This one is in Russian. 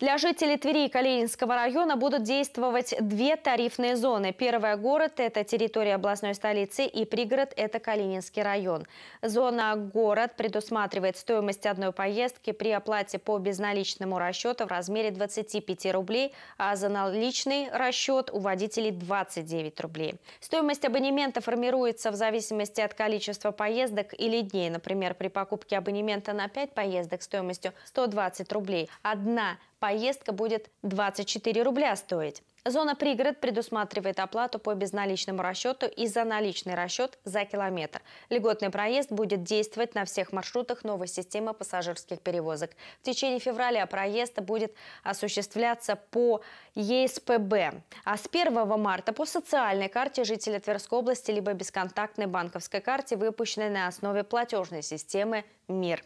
Для жителей Твери и Калининского района будут действовать две тарифные зоны. Первая – город, это территория областной столицы, и пригород – это Калининский район. Зона «город» предусматривает стоимость одной поездки при оплате по безналичному расчету в размере 25 рублей, а за наличный расчет у водителей 29 рублей. Стоимость абонемента формируется в зависимости от количества поездок или дней. Например, при покупке абонемента на 5 поездок стоимостью 120 рублей одна поездка будет 24 рубля стоить. Зона пригород предусматривает оплату по безналичному расчету и за наличный расчет за километр. Льготный проезд будет действовать на всех маршрутах новой системы пассажирских перевозок. В течение февраля проезд будет осуществляться по ЕСПБ, а с 1 марта по социальной карте жителя Тверской области либо бесконтактной банковской карте, выпущенной на основе платежной системы «Мир».